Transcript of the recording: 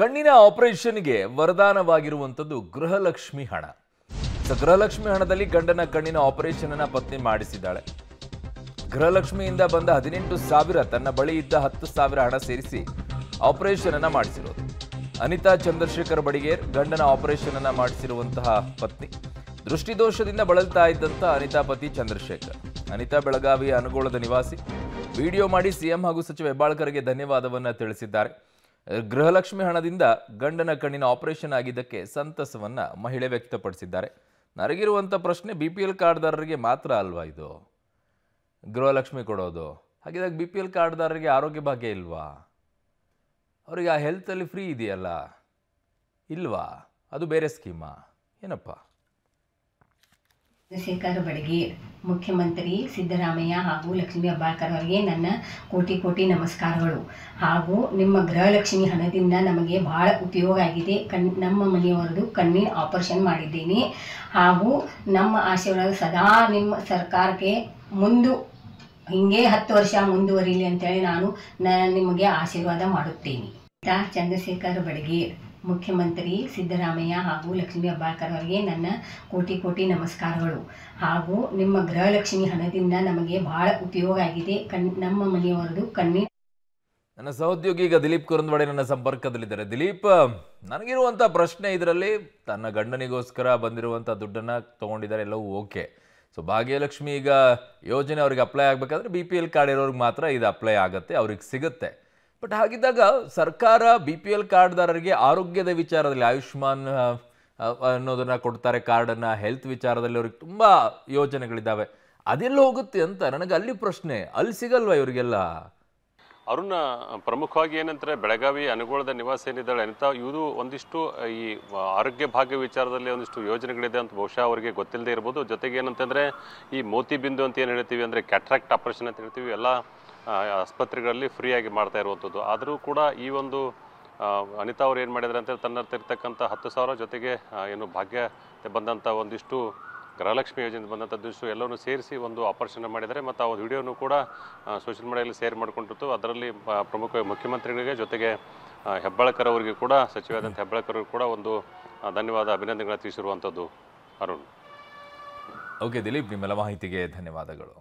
ಕಣ್ಣಿನ ಆಪರೇಷನ್ಗೆ ವರದಾನವಾಗಿರುವಂಥದ್ದು ಗೃಹಲಕ್ಷ್ಮಿ ಹಣ ಸೊ ಗೃಹಲಕ್ಷ್ಮಿ ಹಣದಲ್ಲಿ ಗಂಡನ ಕಣ್ಣಿನ ಆಪರೇಷನ್ ಅನ್ನ ಪತ್ನಿ ಮಾಡಿಸಿದ್ದಾಳೆ ಗೃಹಲಕ್ಷ್ಮಿಯಿಂದ ಬಂದ ಹದಿನೆಂಟು ಸಾವಿರ ತನ್ನ ಬಳಿ ಇದ್ದ ಹತ್ತು ಸಾವಿರ ಹಣ ಸೇರಿಸಿ ಆಪರೇಷನ್ ಅನ್ನ ಮಾಡಿಸಿರೋದು ಅನಿತಾ ಚಂದ್ರಶೇಖರ್ ಬಡಿಗೇರ್ ಗಂಡನ ಆಪರೇಷನ್ ಅನ್ನ ಮಾಡಿಸಿರುವಂತಹ ಪತ್ನಿ ದೃಷ್ಟಿದೋಷದಿಂದ ಬಳಲ್ತಾ ಇದ್ದಂತ ಅನಿತಾ ಪತಿ ಚಂದ್ರಶೇಖರ್ ಅನಿತಾ ಬೆಳಗಾವಿಯ ಅನುಗೋಳದ ನಿವಾಸಿ ವಿಡಿಯೋ ಮಾಡಿ ಸಿಎಂ ಹಾಗೂ ಸಚಿವ ಹೆಬ್ಬಾಳ್ಕರ್ಗೆ ಧನ್ಯವಾದವನ್ನ ತಿಳಿಸಿದ್ದಾರೆ ಗೃಹಲಕ್ಷ್ಮಿ ಹಣದಿಂದ ಗಂಡನ ಕಣ್ಣಿನ ಆಪರೇಷನ್ ಆಗಿದ್ದಕ್ಕೆ ಸಂತಸವನ್ನು ಮಹಿಳೆ ವ್ಯಕ್ತಪಡಿಸಿದ್ದಾರೆ ನನಗಿರುವಂಥ ಪ್ರಶ್ನೆ ಬಿ ಪಿ ಎಲ್ ಕಾರ್ಡ್ದಾರರಿಗೆ ಮಾತ್ರ ಅಲ್ವಾ ಇದು ಗೃಹಲಕ್ಷ್ಮಿ ಕೊಡೋದು ಹಾಗಿದಾಗ ಬಿ ಪಿ ಎಲ್ ಕಾರ್ಡ್ದಾರರಿಗೆ ಆರೋಗ್ಯ ಭಾಗ್ಯ ಇಲ್ವಾ ಅವರಿಗೆ ಆ ಹೆಲ್ತಲ್ಲಿ ಫ್ರೀ ಇದೆಯಲ್ಲ ಇಲ್ವಾ ಅದು ಬೇರೆ ಸ್ಕೀಮಾ ಏನಪ್ಪ ಮುಖ್ಯಮಂತ್ರಿ ಸಿದ್ದರಾಮಯ್ಯ ಹಾಗೂ ಲಕ್ಷ್ಮೀ ಅಬ್ಬಾಳ್ಕರ್ ಅವರಿಗೆ ನನ್ನ ಕೋಟಿ ಕೋಟಿ ನಮಸ್ಕಾರಗಳು ಹಾಗೂ ನಿಮ್ಮ ಗೃಹಲಕ್ಷ್ಮಿ ಹಣದಿಂದ ನಮಗೆ ಬಹಳ ಉಪಯೋಗ ಆಗಿದೆ ಕಣ್ ನಮ್ಮ ಮನೆಯವರದು ಕಣ್ಣಿನ ಆಪರೇಷನ್ ಮಾಡಿದ್ದೇನೆ ಹಾಗೂ ನಮ್ಮ ಆಶೀರ್ವಾದ ಸದಾ ನಿಮ್ಮ ಸರ್ಕಾರಕ್ಕೆ ಮುಂದು ಹಿಂಗೆ ಹತ್ತು ವರ್ಷ ಮುಂದುವರಿಲಿ ಅಂತೇಳಿ ನಾನು ನಿಮಗೆ ಆಶೀರ್ವಾದ ಮಾಡುತ್ತೇನೆ ಚಂದ್ರಶೇಖರ್ ಬಡಗೇರ್ ಮುಖ್ಯಮಂತ್ರಿ ಸಿದ್ದರಾಮಯ್ಯ ಹಾಗೂ ಲಕ್ಷ್ಮೀ ಅಬ್ಬಾಳ್ಕರ್ ಅವರಿಗೆ ನನ್ನ ಕೋಟಿ ಕೋಟಿ ನಮಸ್ಕಾರಗಳು ಹಾಗೂ ನಿಮ್ಮ ಗೃಹಲಕ್ಷ್ಮಿ ಹಣದಿಂದ ನಮಗೆ ಬಹಳ ಉಪಯೋಗ ಆಗಿದೆ ಕಣ್ ನಮ್ಮ ಮನೆಯವರದು ಕಣ್ಣಿ ನನ್ನ ಸಹೋದ್ಯೋಗಿ ಈಗ ದಿಲೀಪ್ ಕುರಂದ್ವಾಡೆ ನನ್ನ ಸಂಪರ್ಕದಲ್ಲಿದ್ದಾರೆ ದಿಲೀಪ್ ನನಗಿರುವಂಥ ಪ್ರಶ್ನೆ ಇದರಲ್ಲಿ ತನ್ನ ಗಂಡನಿಗೋಸ್ಕರ ಬಂದಿರುವಂಥ ದುಡ್ಡನ್ನ ತಗೊಂಡಿದ್ದಾರೆ ಎಲ್ಲವೂ ಓಕೆ ಸೊ ಭಾಗ್ಯಲಕ್ಷ್ಮಿ ಈಗ ಯೋಜನೆ ಅವ್ರಿಗೆ ಅಪ್ಲೈ ಆಗಬೇಕಾದ್ರೆ ಬಿ ಪಿ ಎಲ್ ಕಾರ್ಡ್ ಇರೋರಿಗೆ ಮಾತ್ರ ಇದು ಅಪ್ಲೈ ಆಗುತ್ತೆ ಅವ್ರಿಗೆ ಸಿಗುತ್ತೆ ಬಟ್ ಹಾಗಿದ್ದಾಗ ಸರ್ಕಾರ ಬಿ ಪಿ ಎಲ್ ಕಾರ್ಡ್ದಾರರಿಗೆ ಆರೋಗ್ಯದ ವಿಚಾರದಲ್ಲಿ ಆಯುಷ್ಮಾನ್ ಅನ್ನೋದನ್ನು ಕೊಡ್ತಾರೆ ಕಾರ್ಡನ್ನು ಹೆಲ್ತ್ ವಿಚಾರದಲ್ಲಿ ಅವ್ರಿಗೆ ತುಂಬ ಯೋಜನೆಗಳಿದ್ದಾವೆ ಅದೆಲ್ಲ ಹೋಗುತ್ತೆ ಅಂತ ನನಗೆ ಅಲ್ಲಿ ಪ್ರಶ್ನೆ ಅಲ್ಲಿ ಸಿಗಲ್ವಾ ಇವರಿಗೆಲ್ಲ ಅರುಣ ಪ್ರಮುಖವಾಗಿ ಏನಂತಾರೆ ಬೆಳಗಾವಿ ಅನುಗೋಳದ ನಿವಾಸ ಏನಿದ್ದಾಳೆ ಅಂತ ಇವರು ಒಂದಿಷ್ಟು ಈ ಆರೋಗ್ಯ ಭಾಗ್ಯ ವಿಚಾರದಲ್ಲಿ ಒಂದಿಷ್ಟು ಯೋಜನೆಗಳಿದೆ ಅಂತ ಬಹುಶಃ ಅವರಿಗೆ ಗೊತ್ತಿಲ್ಲದೆ ಇರ್ಬೋದು ಜೊತೆಗೆ ಏನಂತಂದರೆ ಈ ಮೋತಿ ಬಿಂದು ಅಂತ ಏನು ಹೇಳ್ತೀವಿ ಅಂದರೆ ಕ್ಯಾಟ್ರಾಕ್ಟ್ ಆಪರೇಷನ್ ಅಂತ ಹೇಳ್ತೀವಿ ಎಲ್ಲ ಆಸ್ಪತ್ರೆಗಳಲ್ಲಿ ಫ್ರೀಯಾಗಿ ಮಾಡ್ತಾ ಇರುವಂಥದ್ದು ಆದರೂ ಕೂಡ ಈ ಒಂದು ಅನಿತಾ ಅವರು ಏನು ಮಾಡಿದ್ದಾರೆ ಅಂತೇಳಿ ಇರ್ತಕ್ಕಂಥ ಹತ್ತು ಸಾವಿರ ಜೊತೆಗೆ ಏನು ಭಾಗ್ಯ ಬಂದಂಥ ಒಂದಿಷ್ಟು ಗೃಹಲಕ್ಷ್ಮಿ ಯೋಜನೆ ಬಂದಂಥದ್ದಿಷ್ಟು ಎಲ್ಲವನ್ನೂ ಸೇರಿಸಿ ಒಂದು ಆಪರೇಷನ್ ಮಾಡಿದ್ದಾರೆ ಮತ್ತು ಆ ಒಂದು ವಿಡಿಯೋನು ಕೂಡ ಸೋಷಿಯಲ್ ಮೀಡಿಯಾದಲ್ಲಿ ಶೇರ್ ಮಾಡಿಕೊಂಡಿತ್ತು ಅದರಲ್ಲಿ ಪ್ರಮುಖ ಮುಖ್ಯಮಂತ್ರಿಗಳಿಗೆ ಜೊತೆಗೆ ಹೆಬ್ಬಾಳ್ಕರ್ ಅವರಿಗೆ ಕೂಡ ಸಚಿವಾದಂಥ ಹೆಬ್ಬಾಳ್ಕರ್ ಅವರು ಕೂಡ ಒಂದು ಧನ್ಯವಾದ ಅಭಿನಂದನೆಗಳನ್ನು ತಿಳಿಸಿರುವಂಥದ್ದು ಅರುಣ್ ಓಕೆ ದಿಲೀಪ್ ನಿಮ್ಮೆಲ್ಲ ಮಾಹಿತಿಗೆ ಧನ್ಯವಾದಗಳು